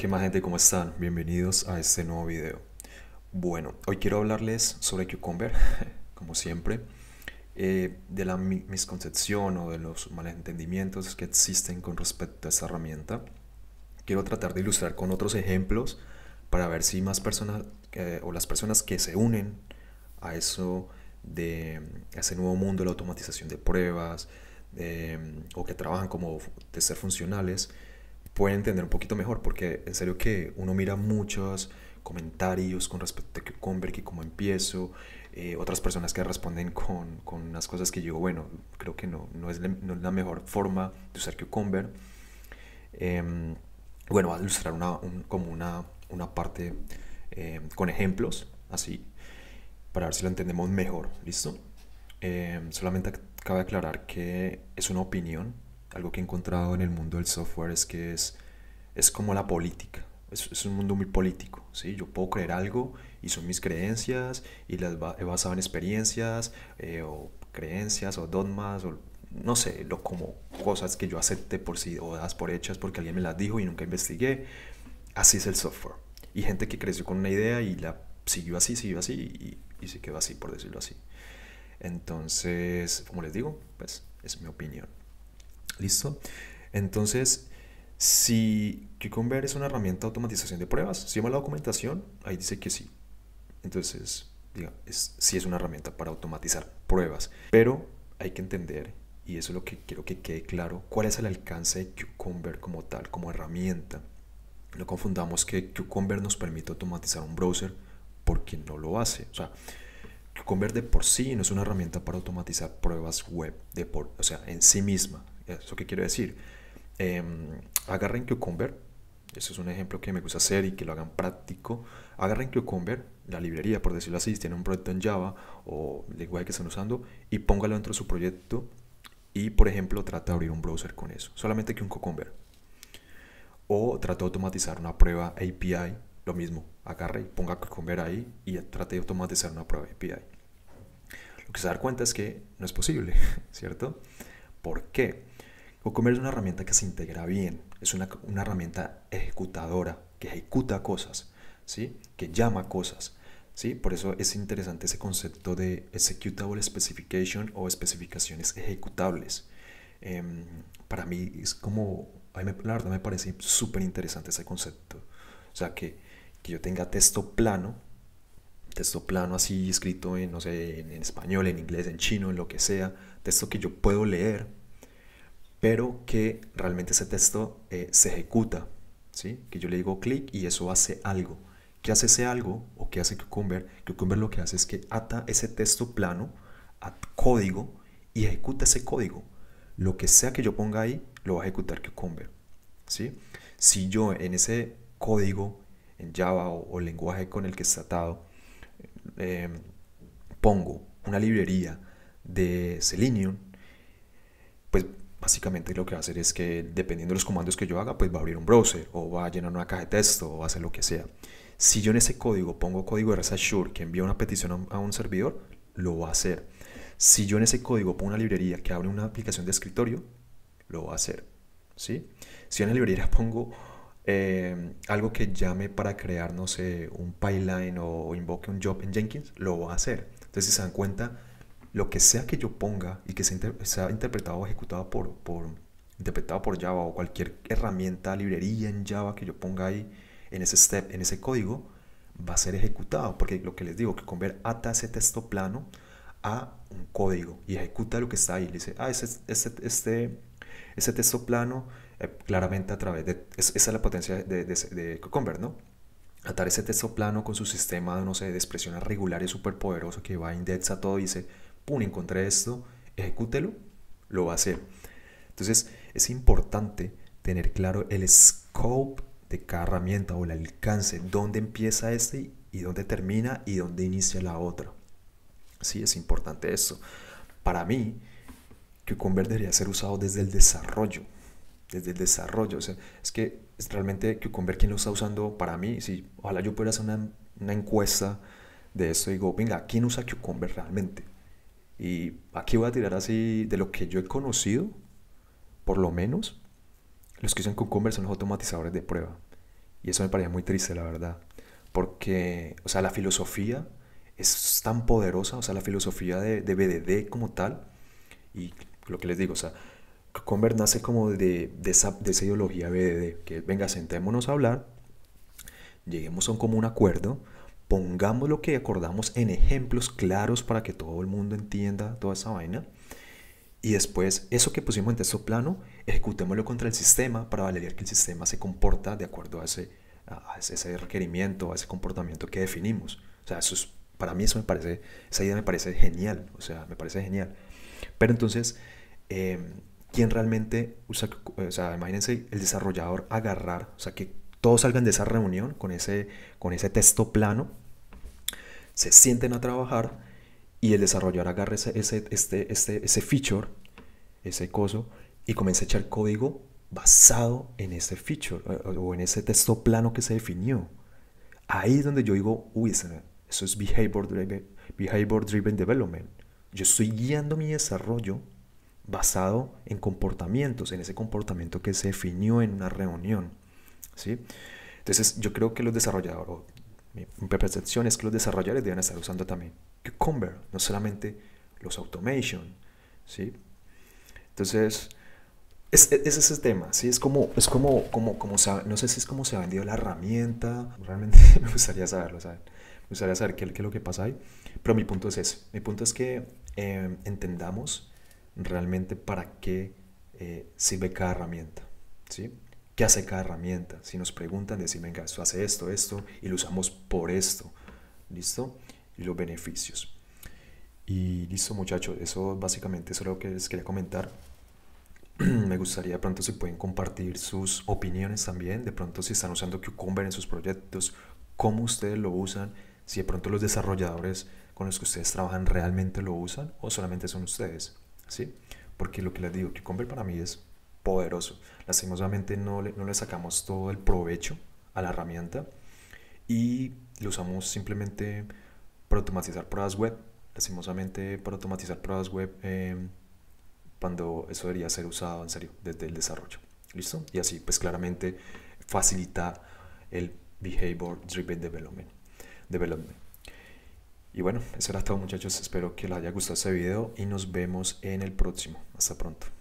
¿Qué más gente? ¿Cómo están? Bienvenidos a este nuevo video. Bueno, hoy quiero hablarles sobre Cucumber, como siempre, eh, de la misconcepción o de los malentendimientos que existen con respecto a esta herramienta. Quiero tratar de ilustrar con otros ejemplos para ver si más personas o las personas que se unen a eso de a ese nuevo mundo de la automatización de pruebas eh, o que trabajan como de ser funcionales, pueden entender un poquito mejor, porque en serio que uno mira muchos comentarios con respecto a que que cómo empiezo, eh, otras personas que responden con, con, unas cosas que yo, bueno, creo que no, es, la, mejor forma de usar Cucumber Eh, bueno, voy a ilustrar una, como una, una parte em, con ejemplos, así, para ver si lo entendemos mejor, ¿listo? Em, solamente cabe aclarar que es una opinión, algo que he encontrado en el mundo del software es que es, es como la política. Es, un mundo muy político. ¿sí? Yo puedo creer algo y son mis creencias y las he basado en experiencias eh, o creencias o dogmas o no sé, lo, como cosas que yo acepté por sí o das por hechas porque alguien me las dijo y nunca investigué. Así es el software. Y gente que creció con una idea y la siguió así, siguió así y, y se quedó así, por decirlo así. Entonces, como les digo, pues es mi opinión. ¿Listo? Entonces, si QConver es una herramienta de automatización de pruebas, si llama la documentación, ahí dice que sí. Entonces, diga, es, sí es una herramienta para automatizar pruebas, pero hay que entender, y eso es lo que quiero que quede claro, cuál es el alcance de QConver como tal, como herramienta. No confundamos que QConver nos permite automatizar un browser porque no lo hace. O sea, QConver de por sí no es una herramienta para automatizar pruebas web, de por, o sea, en sí misma. ¿Eso qué quiero decir? Eh, em, agarren Cucumber, ese es un ejemplo que me gusta hacer y que lo hagan práctico. Agarren Cucumber, la librería, por decirlo así, si un proyecto en Java o el lenguaje que están usando, y póngalo dentro de su proyecto y, por ejemplo, trata de abrir un browser con eso, solamente que un Cucumber. O trata de automatizar una prueba API, lo mismo, agarre y ponga Cucumber ahí y trate de automatizar una prueba API. Lo que se da cuenta es que no es posible, ¿cierto? ¿Por qué? comer es una herramienta que se integra bien, es una, herramienta ejecutadora, que ejecuta cosas, ¿sí? que llama cosas. ¿sí? Por eso es interesante ese concepto de Executable Specification o especificaciones ejecutables. Em, para mí es como, a la verdad me parece súper interesante ese concepto. O sea, que, que yo tenga texto plano, texto plano así escrito en, no sé, en, español, en inglés, en chino, en lo que sea, texto que yo puedo leer, pero que realmente ese texto eh, se ejecuta, ¿sí? que yo le digo clic y eso hace algo. ¿Qué hace ese algo o qué hace Cucumber? Cucumber lo que hace es que ata ese texto plano a código y ejecuta ese código. Lo que sea que yo ponga ahí, lo va a ejecutar Cucumber. ¿sí? Si yo en ese código, en Java o, lenguaje con el que está atado, eh, pongo una librería de Selenium, pues básicamente lo que va a hacer es que dependiendo de los comandos que yo haga, pues va a abrir un browser o va a llenar una caja de texto o va a hacer lo que sea. Si yo en ese código pongo código RSAssure que envía una petición a un servidor, lo va a hacer. Si yo en ese código pongo una librería que abre una aplicación de escritorio, lo va a hacer. ¿sí? Si en la librería pongo eh, algo que llame para crear, no sé, un pipeline o invoque un job en Jenkins, lo va a hacer. Entonces, si se dan cuenta, lo que sea que yo ponga y que sea, interpretado o ejecutado por, por, interpretado por Java o cualquier herramienta, librería en Java que yo ponga ahí en ese step, en ese código, va a ser ejecutado. Porque lo que les digo, que convert ata ese texto plano a un código y ejecuta lo que está ahí. Le dice, ah, ese, este, ese texto plano, eh, claramente a través de. esa es la potencia de, de, Convert, ¿no? Atar ese texto plano con su sistema, no sé, de expresiones regulares súper poderoso que va, indexa todo y dice, pum, encontré esto, ejecútelo, lo va a hacer. Entonces es importante tener claro el scope de cada herramienta o el alcance, dónde empieza este y dónde termina y dónde inicia la otra. Sí, es importante eso. Para mí, QConvert debería ser usado desde el desarrollo. Desde el desarrollo. O sea, es que es realmente QConvert quién lo está usando para mí. Si, ojalá yo pudiera hacer una, encuesta de esto y digo, venga, ¿quién usa QConvert realmente? Y aquí voy a tirar así de lo que yo he conocido, por lo menos, los que son Cucumber son los automatizadores de prueba. Y eso me parece muy triste, la verdad. Porque, o sea, la filosofía es tan poderosa, o sea, la filosofía de, de BDD como tal, y lo que les digo, o sea, Cucumber nace como de, de, esa, de esa ideología BDD, que venga, sentémonos a hablar, lleguemos a un común acuerdo, pongamos lo que acordamos en ejemplos claros para que todo el mundo entienda toda esa vaina. Y después, eso que pusimos en texto plano, ejecutémoslo contra el sistema para validar que el sistema se comporta de acuerdo a ese, a ese requerimiento, a ese comportamiento que definimos. O sea, eso para mí eso me parece, esa idea me parece genial, o sea, me parece genial. Pero entonces, eh, ¿quién realmente usa, o sea, imagínense el desarrollador agarrar, o sea, que todos salgan de esa reunión con ese, con ese texto plano, se sienten a trabajar y el desarrollador agarre ese, este, este, ese feature, ese coso, y comience a echar código basado en ese feature eh, o en ese texto plano que se definió. Ahí es donde yo digo, uy, eso es behavior driven, behavior driven development. Yo estoy guiando mi desarrollo basado en comportamientos, en ese comportamiento que se definió en una reunión. Entonces yo creo que los desarrolladores, mi, percepción es que los desarrolladores deben estar usando también Cucumber, no solamente los automation, ¿sí? Entonces, es, e, es, ese tema, ¿sí? Es como, es como, como, como, no sé si es como se ha vendido la herramienta, realmente me gustaría saberlo, Me gustaría saber qué, qué, es lo que pasa ahí, pero mi punto es ese, mi punto es que em, entendamos realmente para qué eh, sirve cada herramienta, ¿sí? qué hace cada herramienta. Si nos preguntan, decir, venga, esto hace esto, esto, y lo usamos por esto. ¿Listo? Y los beneficios. Y listo, muchachos. Eso básicamente es lo que les quería comentar. Me gustaría de pronto si pueden compartir sus opiniones también. De pronto si están usando Cucumber en sus proyectos, cómo ustedes lo usan. Si de pronto los desarrolladores con los que ustedes trabajan realmente lo usan o solamente son ustedes. ¿Sí? Porque lo que les digo, Cucumber para mí es poderoso. Lastimosamente no le, no le sacamos todo el provecho a la herramienta y lo usamos simplemente para automatizar pruebas web. Lastimosamente para automatizar pruebas web em, cuando eso debería ser usado en serio desde el desarrollo. ¿Listo? Y así pues claramente facilita el Behavior Driven Development. Development. Y bueno, eso era todo muchachos. Espero que les haya gustado este video y nos vemos en el próximo. Hasta pronto.